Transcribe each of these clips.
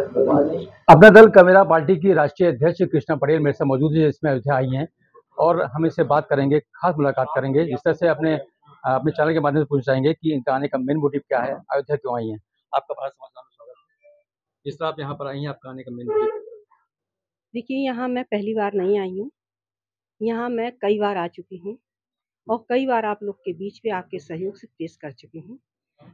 अपना दल camera party की राष्ट्रीय अध्यक्ष कृष्णा पटेल मेरे से मौजूद है जिसमें अयोध्या आई हैं और हम इससे बात करेंगे खास मुलाकात करेंगे इस तरह से अपने अपने चैनल के माध्यम से पूछ जाएंगे कि इनका आने का मेन मोटिव क्या है अयोध्या क्यों आई है आपका भारत समाज स्वागत जिस तरह आप यहाँ पर आई हैं आपका आने का मेन मोटिव देखिए यहाँ मैं पहली बार नहीं आई हूँ यहाँ मैं कई बार आ चुकी हूँ और कई बार आप लोग के बीच में आपके सहयोग से पेश कर चुकी हूँ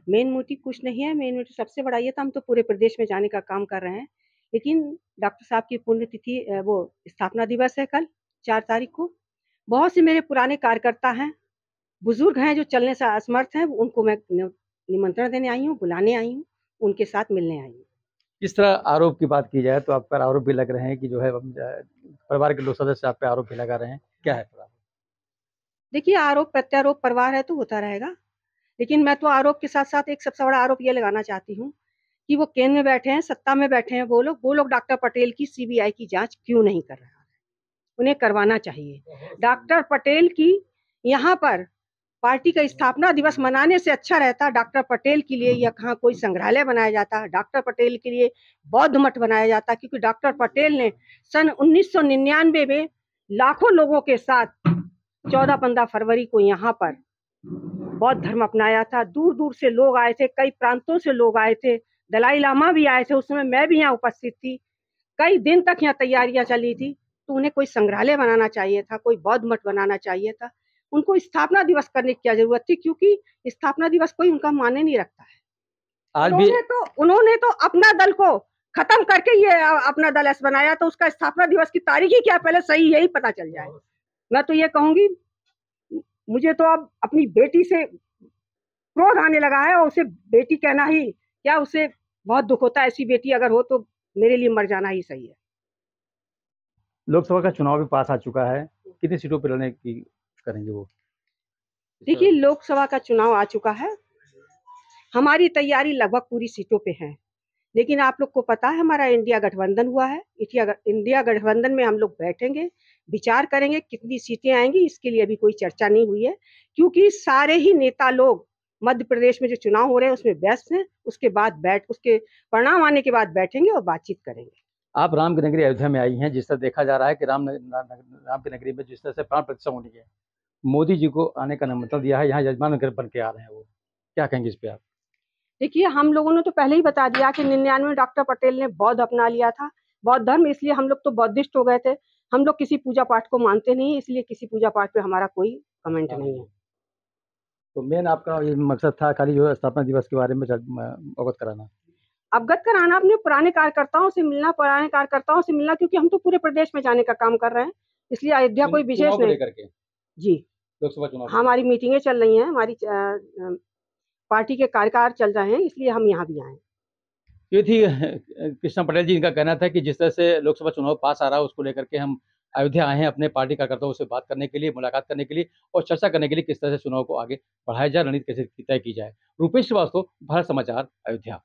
मेन मोटिव कुछ नहीं है मेन मोटिव सबसे बड़ा ये था हम तो पूरे प्रदेश में जाने का काम कर रहे हैं लेकिन डॉक्टर साहब की पुण्यतिथि वो स्थापना दिवस है कल चार तारीख को बहुत से मेरे पुराने कार्यकर्ता हैं बुजुर्ग हैं जो चलने से असमर्थ हैं उनको मैं निमंत्रण देने आई हूँ बुलाने आई हूँ उनके साथ मिलने आई हूँ इस तरह आरोप की बात की जाए तो आप पर आरोप भी लग रहे हैं कि जो है परिवार के लोग सदस्य आप पे आरोप भी लगा रहे हैं क्या है देखिए आरोप प्रत्यारोप परिवार है तो होता रहेगा लेकिन मैं तो आरोप के साथ साथ एक सबसे बड़ा आरोप ये लगाना चाहती हूँ कि वो केंद्र में बैठे हैं सत्ता में बैठे हैं वो लोग वो लोग डॉक्टर पटेल की सीबीआई की जांच क्यों नहीं कर रहा है उन्हें करवाना चाहिए डॉक्टर पटेल की यहाँ पर पार्टी का स्थापना दिवस मनाने से अच्छा रहता डॉक्टर पटेल के लिए या कहा कोई संग्रहालय बनाया जाता डॉक्टर पटेल के लिए बौद्ध मठ बनाया जाता क्योंकि डॉक्टर पटेल ने सन उन्नीस में लाखों लोगों के साथ चौदह पंद्रह फरवरी को यहाँ पर बौद्ध धर्म अपनाया था दूर दूर से लोग आए थे कई प्रांतों से लोग आए थे दलाई लामा भी आए थे उस समय मैं भी यहाँ उपस्थित थी कई दिन तक यहाँ तैयारियां चली थी तो उन्हें कोई संग्रहालय बनाना चाहिए था कोई बौद्ध मठ बनाना चाहिए था उनको स्थापना दिवस करने की क्या जरूरत थी क्योंकि स्थापना दिवस कोई उनका माने नहीं रखता है आज उन्होंने भी तो उन्होंने तो अपना दल को खत्म करके ये अपना दल ऐसा बनाया तो उसका स्थापना दिवस की तारीख ही क्या पहले सही यही पता चल जाए मैं तो ये कहूंगी मुझे तो अब अपनी बेटी से क्रोध आने लगा है और उसे बेटी कहना ही क्या उसे बहुत दुख होता है ऐसी बेटी अगर हो तो मेरे लिए मर जाना ही सही है लोकसभा का चुनाव भी पास आ चुका है कितनी सीटों पर लड़ने की करेंगे वो देखिए लोकसभा का चुनाव आ चुका है हमारी तैयारी लगभग पूरी सीटों पे है लेकिन आप लोग को पता है हमारा इंडिया गठबंधन हुआ है इंडिया गठबंधन में हम लोग बैठेंगे विचार करेंगे कितनी सीटें आएंगी इसके लिए अभी कोई चर्चा नहीं हुई है क्योंकि सारे ही नेता लोग मध्य प्रदेश में जो चुनाव हो रहे हैं उसमें व्यस्त हैं उसके बाद बैठ उसके परिणाम आने के बाद बैठेंगे और बातचीत करेंगे आप राम की नगरी अयोध्या में आई हैं जिस तरह देखा जा रहा है कि राम राम की नगरी में जिस तरह से प्राण प्रतिष्ठा होनी है मोदी जी को आने का निमंत्रण मतलब दिया है यहाँ यजमान के आ रहे हैं वो क्या कहेंगे इस पर आप देखिए हम लोगों ने तो पहले ही बता दिया कि निन्यानवे डॉक्टर पटेल ने बौद्ध अपना लिया था बौद्ध धर्म इसलिए हम लोग तो बौद्धिस्ट हो गए थे हम लोग किसी पूजा पाठ को मानते नहीं इसलिए किसी पूजा पाठ पे हमारा कोई कमेंट नहीं है तो मेन आपका ये मकसद था खाली जो स्थापना दिवस के बारे में अवगत कराना अवगत कराना अपने पुराने कार्यकर्ताओं से मिलना पुराने कार्यकर्ताओं से मिलना क्योंकि हम तो पूरे प्रदेश में जाने का काम कर रहे हैं इसलिए अयोध्या कोई विशेष नहीं जी लोकसभा चुनाव हमारी मीटिंगें चल रही हैं हमारी पार्टी के कार्यकार चल रहे हैं इसलिए हम यहाँ भी आए ये थी कृष्ण पटेल जी इनका कहना था कि जिस तरह से लोकसभा चुनाव पास आ रहा है उसको लेकर के हम अयोध्या आए हैं अपने पार्टी कार्यकर्ताओं से बात करने के लिए मुलाकात करने के लिए और चर्चा करने के लिए किस तरह से चुनाव को आगे बढ़ाया जाए रणनीति कैसे तय की जाए रूपेश श्रीवास्तव भारत समाचार अयोध्या